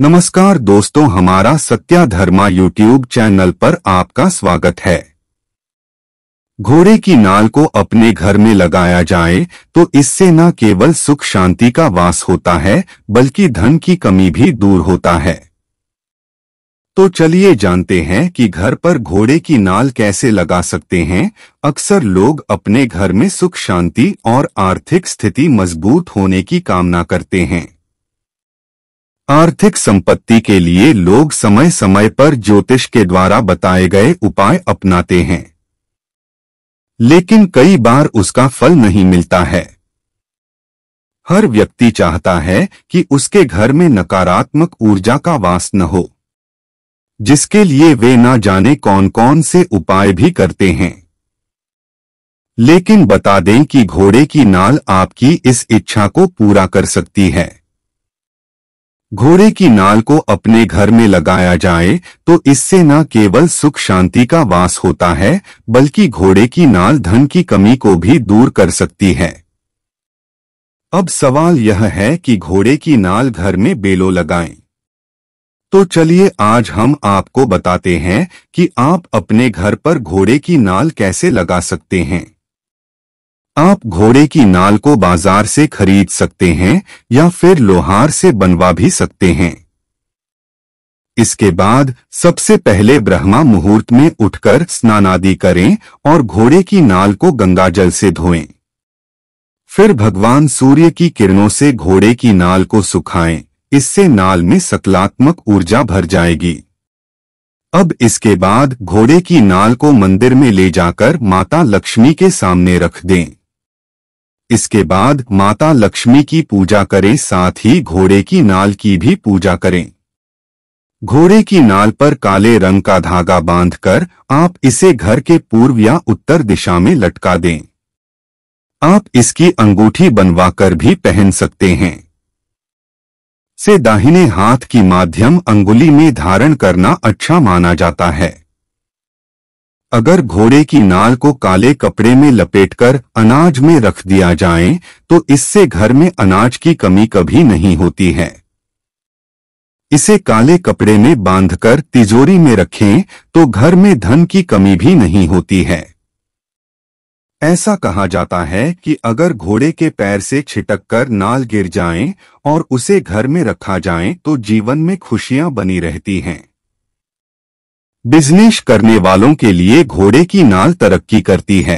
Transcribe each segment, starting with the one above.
नमस्कार दोस्तों हमारा सत्या धर्मा यूट्यूब चैनल पर आपका स्वागत है घोड़े की नाल को अपने घर में लगाया जाए तो इससे न केवल सुख शांति का वास होता है बल्कि धन की कमी भी दूर होता है तो चलिए जानते हैं कि घर पर घोड़े की नाल कैसे लगा सकते हैं अक्सर लोग अपने घर में सुख शांति और आर्थिक स्थिति मजबूत होने की कामना करते हैं आर्थिक संपत्ति के लिए लोग समय समय पर ज्योतिष के द्वारा बताए गए उपाय अपनाते हैं लेकिन कई बार उसका फल नहीं मिलता है हर व्यक्ति चाहता है कि उसके घर में नकारात्मक ऊर्जा का वास न हो जिसके लिए वे ना जाने कौन कौन से उपाय भी करते हैं लेकिन बता दें कि घोड़े की नाल आपकी इस इच्छा को पूरा कर सकती है घोड़े की नाल को अपने घर में लगाया जाए तो इससे न केवल सुख शांति का वास होता है बल्कि घोड़े की नाल धन की कमी को भी दूर कर सकती है अब सवाल यह है कि घोड़े की नाल घर में बेलो लगाएं। तो चलिए आज हम आपको बताते हैं कि आप अपने घर पर घोड़े की नाल कैसे लगा सकते हैं आप घोड़े की नाल को बाजार से खरीद सकते हैं या फिर लोहार से बनवा भी सकते हैं इसके बाद सबसे पहले ब्रह्मा मुहूर्त में उठकर स्नानादि करें और घोड़े की नाल को गंगाजल से धोएं। फिर भगवान सूर्य की किरणों से घोड़े की नाल को सुखाएं, इससे नाल में सकलात्मक ऊर्जा भर जाएगी अब इसके बाद घोड़े की नाल को मंदिर में ले जाकर माता लक्ष्मी के सामने रख दें इसके बाद माता लक्ष्मी की पूजा करें साथ ही घोड़े की नाल की भी पूजा करें घोड़े की नाल पर काले रंग का धागा बांधकर आप इसे घर के पूर्व या उत्तर दिशा में लटका दें आप इसकी अंगूठी बनवाकर भी पहन सकते हैं से दाहिने हाथ की माध्यम अंगुली में धारण करना अच्छा माना जाता है अगर घोड़े की नाल को काले कपड़े में लपेटकर अनाज में रख दिया जाए तो इससे घर में अनाज की कमी कभी नहीं होती है इसे काले कपड़े में बांधकर तिजोरी में रखें तो घर में धन की कमी भी नहीं होती है ऐसा कहा जाता है कि अगर घोड़े के पैर से छिटक कर नाल गिर जाए और उसे घर में रखा जाए तो जीवन में खुशियां बनी रहती हैं बिजनेस करने वालों के लिए घोड़े की नाल तरक्की करती है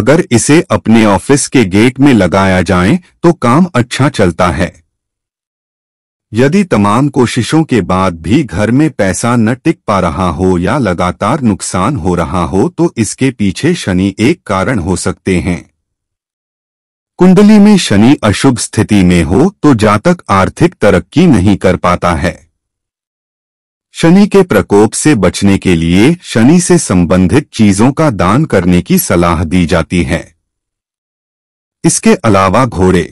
अगर इसे अपने ऑफिस के गेट में लगाया जाए तो काम अच्छा चलता है यदि तमाम कोशिशों के बाद भी घर में पैसा न टिक पा रहा हो या लगातार नुकसान हो रहा हो तो इसके पीछे शनि एक कारण हो सकते हैं कुंडली में शनि अशुभ स्थिति में हो तो जातक आर्थिक तरक्की नहीं कर पाता है शनि के प्रकोप से बचने के लिए शनि से संबंधित चीजों का दान करने की सलाह दी जाती है इसके अलावा घोड़े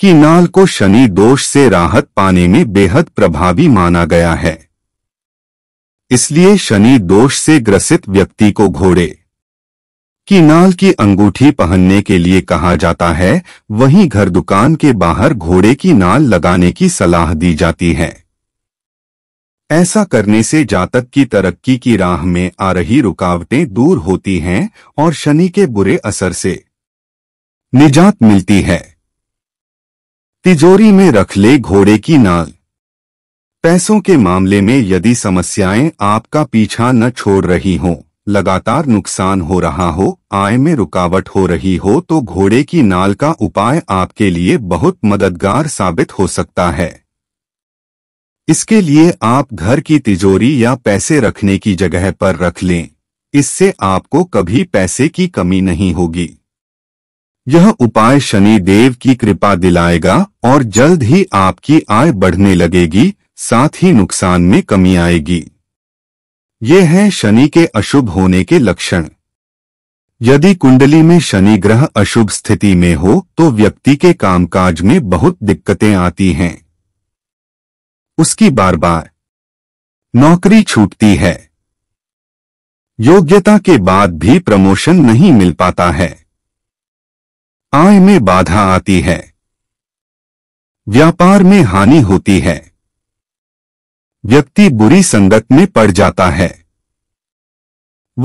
की नाल को शनि दोष से राहत पाने में बेहद प्रभावी माना गया है इसलिए शनि दोष से ग्रसित व्यक्ति को घोड़े की नाल की अंगूठी पहनने के लिए कहा जाता है वहीं घर दुकान के बाहर घोड़े की नाल लगाने की सलाह दी जाती है ऐसा करने से जातक की तरक्की की राह में आ रही रुकावटें दूर होती हैं और शनि के बुरे असर से निजात मिलती है तिजोरी में रख ले घोड़े की नाल पैसों के मामले में यदि समस्याएं आपका पीछा न छोड़ रही हो लगातार नुकसान हो रहा हो आय में रुकावट हो रही हो तो घोड़े की नाल का उपाय आपके लिए बहुत मददगार साबित हो सकता है इसके लिए आप घर की तिजोरी या पैसे रखने की जगह पर रख लें इससे आपको कभी पैसे की कमी नहीं होगी यह उपाय शनि देव की कृपा दिलाएगा और जल्द ही आपकी आय बढ़ने लगेगी साथ ही नुकसान में कमी आएगी ये हैं शनि के अशुभ होने के लक्षण यदि कुंडली में शनि ग्रह अशुभ स्थिति में हो तो व्यक्ति के कामकाज में बहुत दिक्कतें आती हैं उसकी बार बार नौकरी छूटती है योग्यता के बाद भी प्रमोशन नहीं मिल पाता है आय में बाधा आती है व्यापार में हानि होती है व्यक्ति बुरी संगत में पड़ जाता है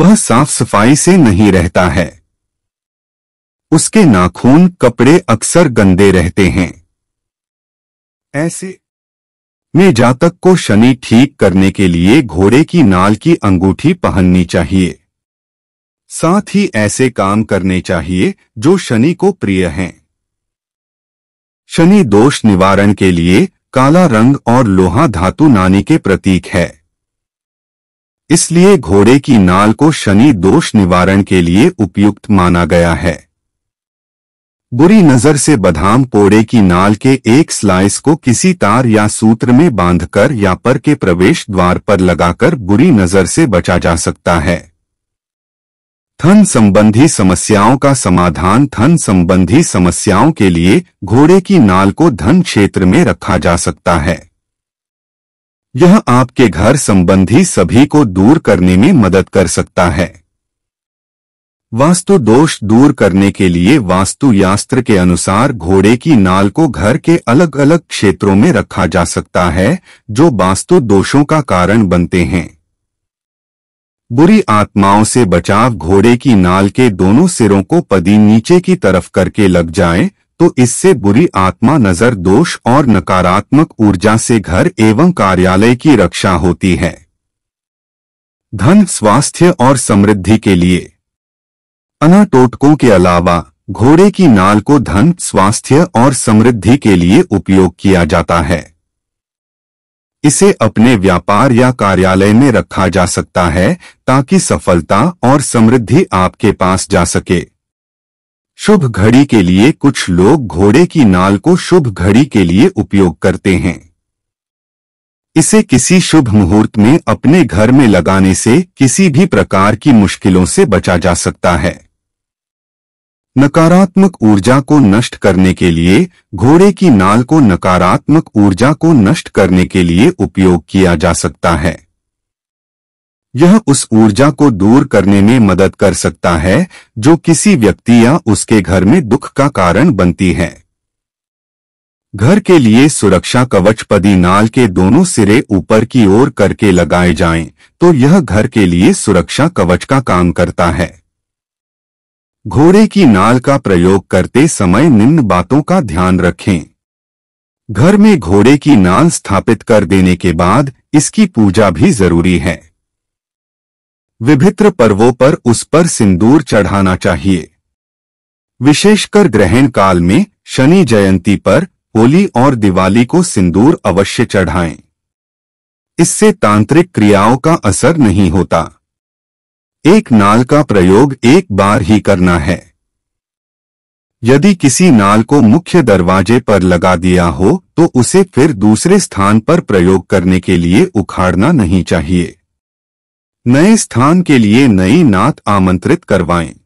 वह साफ सफाई से नहीं रहता है उसके नाखून कपड़े अक्सर गंदे रहते हैं ऐसे में जातक को शनि ठीक करने के लिए घोड़े की नाल की अंगूठी पहननी चाहिए साथ ही ऐसे काम करने चाहिए जो शनि को प्रिय हैं शनि दोष निवारण के लिए काला रंग और लोहा धातु नानी के प्रतीक है इसलिए घोड़े की नाल को शनि दोष निवारण के लिए उपयुक्त माना गया है बुरी नजर से बदाम पोड़े की नाल के एक स्लाइस को किसी तार या सूत्र में बांधकर या पर के प्रवेश द्वार पर लगाकर बुरी नजर से बचा जा सकता है थन संबंधी समस्याओं का समाधान थन संबंधी समस्याओं के लिए घोड़े की नाल को धन क्षेत्र में रखा जा सकता है यह आपके घर संबंधी सभी को दूर करने में मदद कर सकता है वास्तु दोष दूर करने के लिए वास्तु यास्त्र के अनुसार घोड़े की नाल को घर के अलग अलग क्षेत्रों में रखा जा सकता है जो वास्तु दोषों का कारण बनते हैं बुरी आत्माओं से बचाव घोड़े की नाल के दोनों सिरों को पदी नीचे की तरफ करके लग जाए तो इससे बुरी आत्मा नजर दोष और नकारात्मक ऊर्जा से घर एवं कार्यालय की रक्षा होती है धन स्वास्थ्य और समृद्धि के लिए अना टोटकों के अलावा घोड़े की नाल को धन स्वास्थ्य और समृद्धि के लिए उपयोग किया जाता है इसे अपने व्यापार या कार्यालय में रखा जा सकता है ताकि सफलता और समृद्धि आपके पास जा सके शुभ घड़ी के लिए कुछ लोग घोड़े की नाल को शुभ घड़ी के लिए उपयोग करते हैं इसे किसी शुभ मुहूर्त में अपने घर में लगाने से किसी भी प्रकार की मुश्किलों से बचा जा सकता है नकारात्मक ऊर्जा को नष्ट करने के लिए घोड़े की नाल को नकारात्मक ऊर्जा को नष्ट करने के लिए उपयोग किया जा सकता है यह उस ऊर्जा को दूर करने में मदद कर सकता है जो किसी व्यक्ति या उसके घर में दुख का कारण बनती है घर के लिए सुरक्षा कवच पदी नाल के दोनों सिरे ऊपर की ओर करके लगाए जाएं, तो यह घर के लिए सुरक्षा कवच का काम करता है घोड़े की नाल का प्रयोग करते समय निम्न बातों का ध्यान रखें घर में घोड़े की नाल स्थापित कर देने के बाद इसकी पूजा भी जरूरी है विभित्र पर्वों पर उस पर सिंदूर चढ़ाना चाहिए विशेषकर ग्रहण काल में शनि जयंती पर होली और दिवाली को सिंदूर अवश्य चढ़ाएं इससे तांत्रिक क्रियाओं का असर नहीं होता एक नाल का प्रयोग एक बार ही करना है यदि किसी नाल को मुख्य दरवाजे पर लगा दिया हो तो उसे फिर दूसरे स्थान पर प्रयोग करने के लिए उखाड़ना नहीं चाहिए नए स्थान के लिए नई नात आमंत्रित करवाएं